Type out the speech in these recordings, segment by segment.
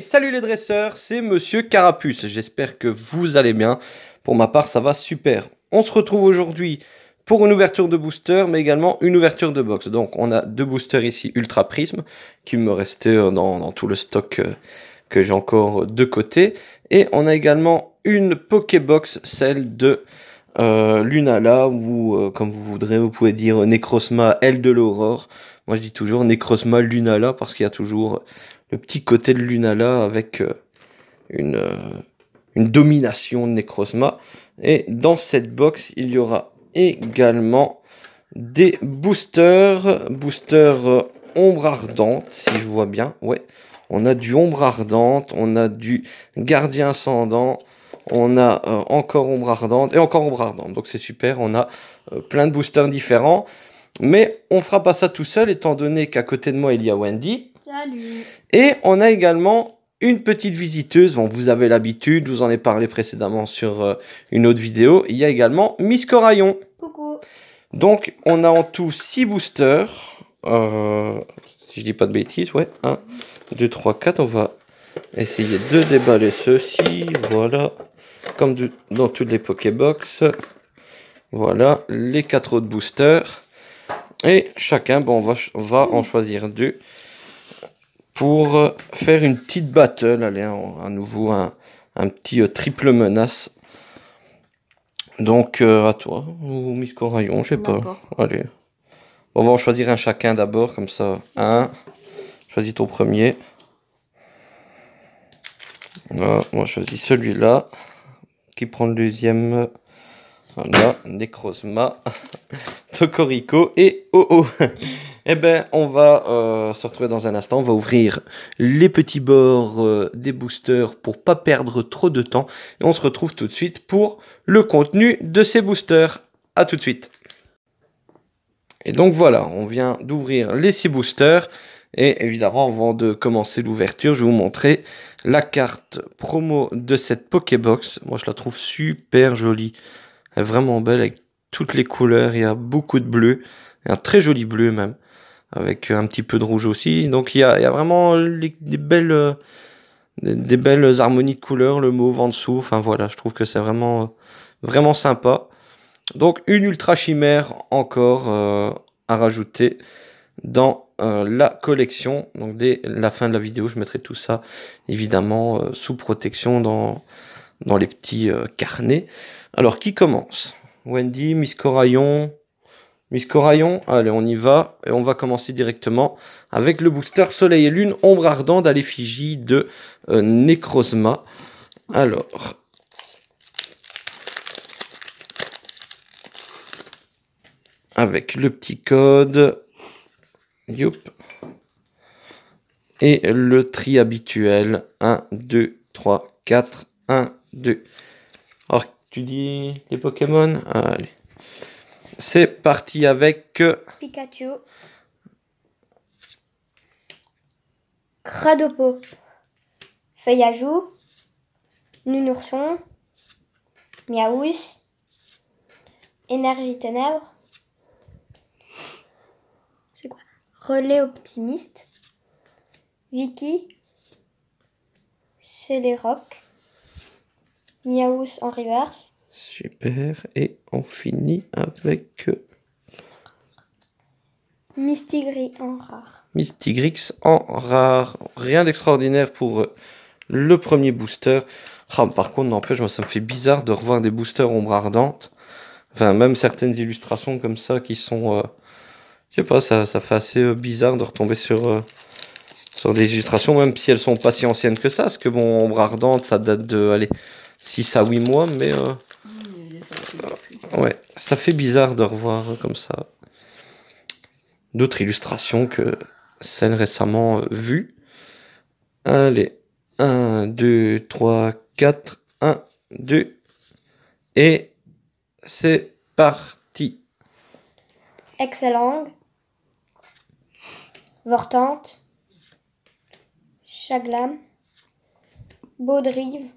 salut les dresseurs, c'est Monsieur Carapuce. J'espère que vous allez bien. Pour ma part, ça va super. On se retrouve aujourd'hui pour une ouverture de booster, mais également une ouverture de box. Donc, on a deux boosters ici Ultra Prism qui me restait dans, tout le stock euh, que j'ai encore de côté. Et on a également une Pokébox, celle de euh, Lunala, ou euh, comme vous voudrez, vous pouvez dire Necrosma, elle de l'aurore. Moi je dis toujours Necrosma, Lunala, parce qu'il y a toujours le petit côté de Lunala avec euh, une, euh, une domination de Et dans cette box, il y aura également des boosters, boosters euh, ombre ardente, si je vois bien, ouais. On a du ombre ardente, on a du gardien ascendant, on a encore ombre ardente et encore ombre ardente. Donc c'est super, on a plein de boosters différents. Mais on fera pas ça tout seul, étant donné qu'à côté de moi il y a Wendy. Salut. Et on a également une petite visiteuse. Bon, vous avez l'habitude, je vous en ai parlé précédemment sur euh, une autre vidéo. Il y a également Miss Coraillon. Coucou. Donc, on a en tout 6 boosters. Euh, si je dis pas de bêtises, ouais. 1, 2, 3, 4. On va essayer de déballer ceux-ci. Voilà. Comme dans toutes les Pokébox. Voilà. Les 4 autres boosters. Et chacun, bon, on va, va en choisir deux pour euh, faire une petite battle. Allez, à nouveau un, petit euh, triple menace. Donc euh, à toi, ou Miss je sais pas. Allez. on va en choisir un chacun d'abord, comme ça. Un. Choisis ton premier. On moi je choisis celui-là. Qui prend le deuxième Voilà, Necrosma, Tokoriko et Oh Oh. Eh bien on va euh, se retrouver dans un instant. On va ouvrir les petits bords euh, des boosters pour pas perdre trop de temps. Et on se retrouve tout de suite pour le contenu de ces boosters. À tout de suite. Et donc voilà, on vient d'ouvrir les six boosters. Et évidemment, avant de commencer l'ouverture, je vais vous montrer la carte promo de cette Pokébox. Moi, je la trouve super jolie. Elle est vraiment belle avec toutes les couleurs. Il y a beaucoup de bleu. Un très joli bleu même avec un petit peu de rouge aussi. Donc il y a, vraiment des belles euh, des, belles harmonies de couleurs, le mauve en dessous. Enfin voilà, je trouve que c'est vraiment vraiment sympa. Donc une ultra chimère encore euh, à rajouter dans euh, la collection. Donc dès la fin de la vidéo, je mettrai tout ça évidemment sous protection dans dans les petits carnets. Alors qui commence Wendy, Miss Coraillon, Miscoraillon, allez, on y va. Et on va commencer directement avec le booster Soleil et Lune, Ombre Ardente à l'effigie de euh, Necrozma. Alors. Avec le petit code. Youp. Et le tri habituel. 1, 2, 3, 4, 1, 2. Alors, tu dis les Pokémon Allez. C'est parti avec euh, Pikachu. Cradopo. Feuille à joue. Nounourson. Énergie ténèbres. C'est quoi Relais optimiste. Vicky. rocs. Miaouss en reverse. Super. Et on finit avec. Euh, Mystigrix en rare. Mystigrix en rare. Rien d'extraordinaire pour euh, le premier booster. Ah, par contre, n'empêche, moi, ça me fait bizarre de revoir des boosters ombre ardente. Enfin, même certaines illustrations comme ça qui sont. Euh, je sais pas, ça, fait assez bizarre de retomber sur, sur des illustrations, même si elles sont pas si anciennes que ça. Parce que, bon, ombre ardente, ça date de. Allez, 6 à 8 mois, mais. Ouais, ça fait bizarre de revoir comme ça d'autres illustrations que celles récemment euh, vues. Allez, 1, 2, 3, 4, 1, 2, et c'est parti. excellent Vortante, Chaglam, Baudrive,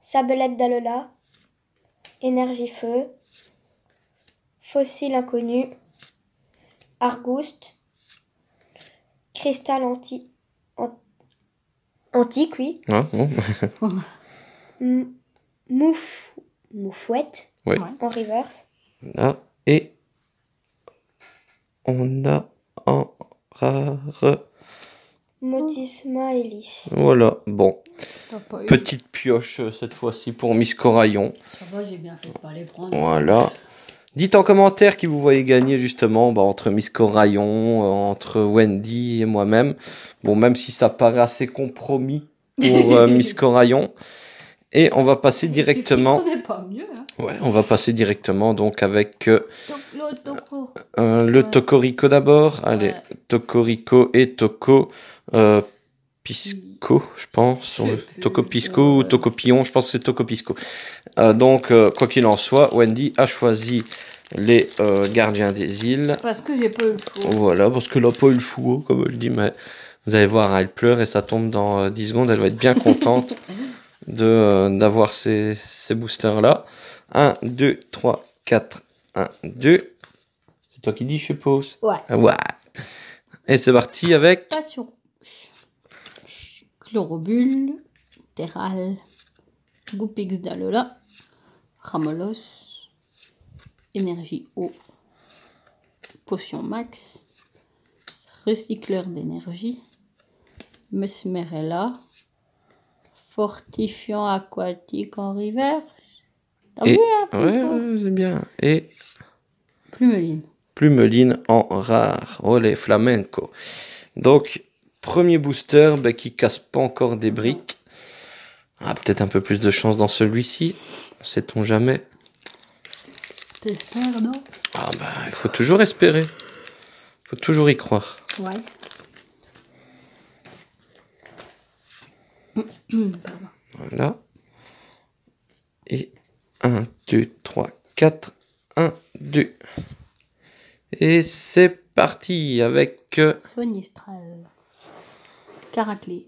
Sabelette d'Alola. Énergie Feu, Fossile Inconnu, Argouste, Cristal anti, Antique, oui. Ah, Mouf, moufouette, en reverse. et on a en rare voilà, bon. Petite pioche euh, cette fois-ci pour Miss Coraillon. Ça j'ai bien fait Voilà. Dites en commentaire qui vous voyez gagner justement bah, entre Miss Coraillon, euh, entre Wendy et moi-même. Bon, même si ça paraît assez compromis pour euh, Miss Coraillon. Et on va passer directement. Hein. On va passer directement donc avec le, toco. Tocorico d'abord. Allez, Tocorico et Toko euh, Pisco, je pense, sur le Tocopisco ou euh, Tocopillon, je pense que c'est Tocopisco. Euh, donc, euh, quoi qu'il en soit, Wendy a choisi les gardiens des îles. Parce que j'ai pas eu le choix. Voilà, parce qu'elle a pas eu le choix, comme elle dit, mais vous allez voir, hein, elle pleure et ça tombe dans 10 secondes, elle va être bien contente de d'avoir ces, boosters-là. 1, 2, 3, 4, 1, 2. C'est toi qui dis, je suppose Ouais. Et c'est parti avec... Passion. Chlorobule, Terral, Goupix d'Alola, Ramolos, Énergie Eau, Potion Max, Recycleur d'énergie, Mesmerella, Fortifiant aquatique en river. T'as hein, Ouais, c'est bien. Et Plumeline. plumeline en rare. Olé, oh, flamenco. Donc, Premier booster bah, qui casse pas encore des mhm. briques. Ah, peut-être un peu plus de chance dans celui-ci. Sait-on jamais. T'espères, non Ah bah, il faut toujours espérer. Il faut toujours y croire. Ouais. Voilà. Et 1, 2, 3, 4. 1, 2. Et c'est parti avec... Euh, Sonistral. Caraclé,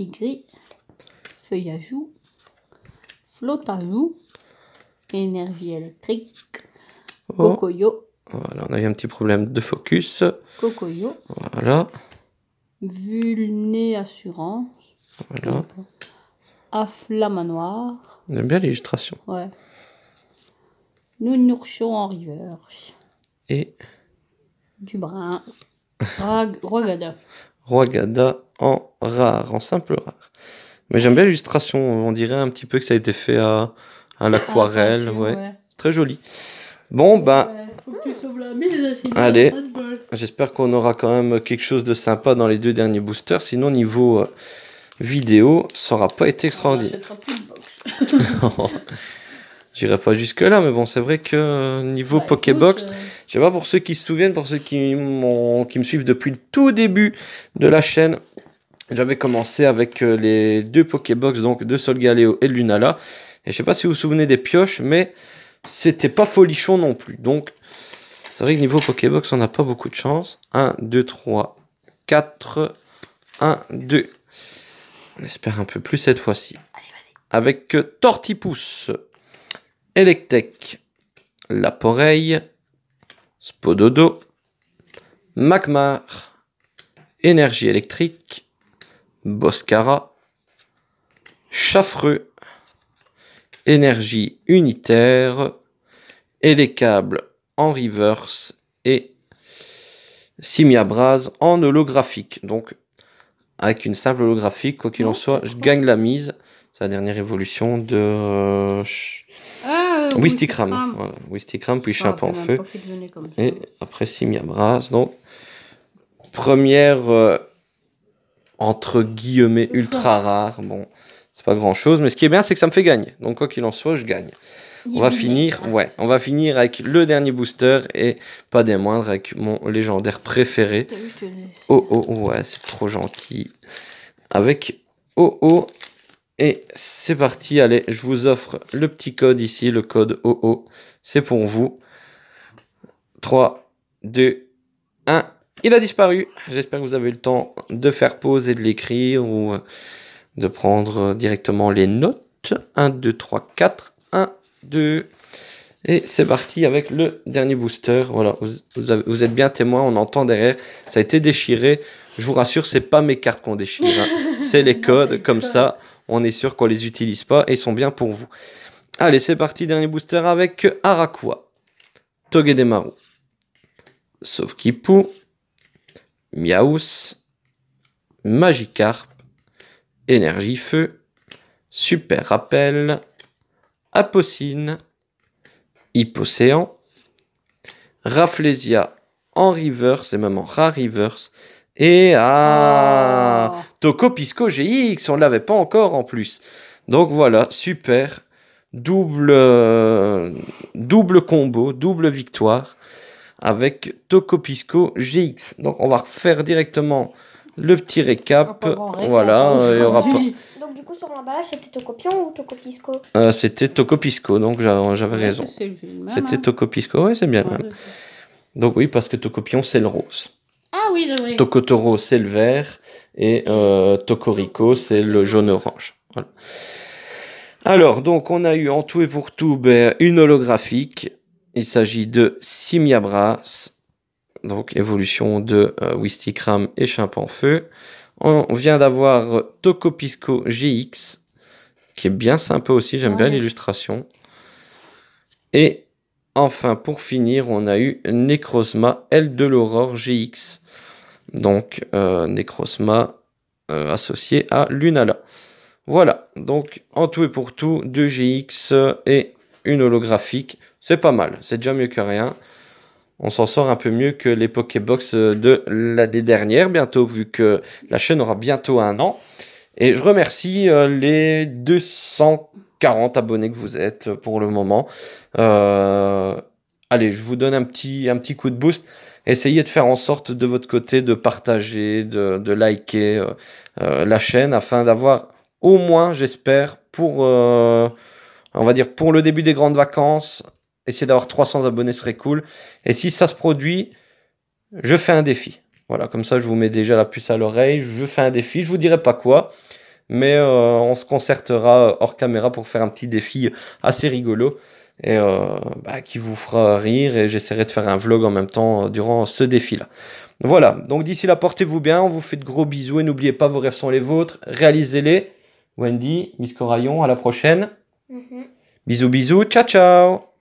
gris. Feuille à joues. Flotte à Énergie électrique, oh. Cocoyo. voilà, on a un petit problème de focus. Cocoyo. Voilà. Vulné assurance. Voilà. On J'aime bien l'illustration. Ouais. Nous nourrissons en river. Et. Du brun. Regarde. Roi Gada en rare, en simple rare. Mais j'aime bien l'illustration. On dirait un petit peu que ça a été fait à, à l'aquarelle. Ah, ouais. Très joli. Bon, ben. Allez. J'espère qu'on aura quand même quelque chose de sympa dans les deux derniers boosters. Sinon, niveau euh, vidéo, ça n'aura pas été ah, extraordinaire. J'irai pas jusque-là, mais bon, c'est vrai que euh, niveau bah, Pokébox, euh, je sais pas, pour ceux qui se souviennent, pour ceux qui, qui me suivent depuis le tout début de la chaîne, j'avais commencé avec euh, les deux Pokébox, donc de Solgaleo et de Lunala. Et je sais pas si vous vous souvenez des pioches, mais c'était pas folichon non plus. Donc, c'est vrai que niveau Pokébox, on n'a pas beaucoup de chance. 1, 2, 3, 4, 1, 2. On espère un peu plus cette fois-ci. Avec Tortipousse. Electek, Laporeille, Spododo, Macmar, Énergie électrique, Boscara, Chaffreux, Énergie unitaire, et les câbles en reverse et simiabras en holographique. Donc, avec une simple holographique, quoi qu'il en soit, je gagne la mise. C'est la dernière évolution de. Euh, ah, euh, Wistikram. puis champ en feu. Et après Simiabras. Donc, première, euh, entre guillemets, ultra rare. Bon, c'est pas grand chose. Mais ce qui est bien, c'est que ça me fait gagner. Donc, quoi qu'il en soit, je gagne. On va finir, ouais, on va finir avec le dernier booster et pas des moindres avec mon légendaire préféré. Oh oh ouais, c'est trop gentil. Avec oh oh et c'est parti, allez, je vous offre le petit code ici, le code OO, c'est pour vous. 3, 2, 1, il a disparu. J'espère que vous avez eu le temps de faire pause et de l'écrire ou euh, de prendre euh, directement les notes. 1, 2, 3, 4, 1, 2. Et c'est parti avec le dernier booster. Voilà, vous, êtes bien témoin, on entend derrière. Ça a été déchiré. Je vous rassure, c'est pas mes cartes qu'on déchire. Hein. C'est les codes comme ça on est sûr qu'on les utilise pas et sont bien pour vous. Allez, c'est parti, dernier booster avec Arakua, Togedemaru, Saufkipu, Miaus, Magikarp, Énergie Feu, Super Rappel, Apocine, Hypocéan, Rafflesia en reverse et même en rare et à ah, oh. Tocopisco GX. On ne l'avait pas encore en plus. Donc voilà, super. Double, euh, double combo, double victoire avec Toco GX. Donc on va refaire directement le petit récap. Voilà, hein. euh, il y aura pas. Donc du coup sur l'emballage c'était Tocopion ou Tocopisco euh, C'était Tocopisco, donc j'avais raison. C'était hein. Tocopisco, oui c'est bien Donc oui parce que Tocopion c'est le rose. Ah oui, oui. Tokotoro, c'est le vert. Et euh, Tokoriko, c'est le jaune-orange. Alors, donc, on a eu en tout et pour tout ben, une holographique. Il s'agit de Simiabras, donc évolution de euh, Wistikram et feu. On vient d'avoir Tocopisco GX, qui est bien sympa aussi, j'aime bien l'illustration. Et enfin, pour finir, on a eu Necrosma L de l'Aurore GX, donc euh, Necrosma euh, associé à Lunala. Voilà, donc en tout et pour tout, 2 GX et une holographique, c'est pas mal, c'est déjà mieux que rien. On s'en sort un peu mieux que les Pokébox de l'année dernière, bientôt, vu que la chaîne aura bientôt un an. Et je remercie euh, les 240 abonnés que vous êtes pour le moment. Euh, allez, je vous donne un petit, un petit coup de boost. Essayez de faire en sorte de votre côté de partager, de, liker euh, euh, la chaîne afin d'avoir au moins, j'espère, pour, euh, on va dire, pour le début des grandes vacances, essayer d'avoir 300 abonnés serait cool. Et si ça se produit, je fais un défi. Voilà, comme ça, je vous mets déjà la puce à l'oreille. Je fais un défi, je vous dirai pas quoi mais euh, on se concertera euh, hors caméra pour faire un petit défi assez rigolo et euh, bah, qui vous fera rire et j'essaierai de faire un vlog en même temps durant ce défi là. Voilà, donc d'ici là portez-vous bien, on vous fait de gros bisous et n'oubliez pas vos rêves sont les vôtres, réalisez-les. Wendy, Miss Corayon à la prochaine. Mm-hmm. Bisous bisous, ciao ciao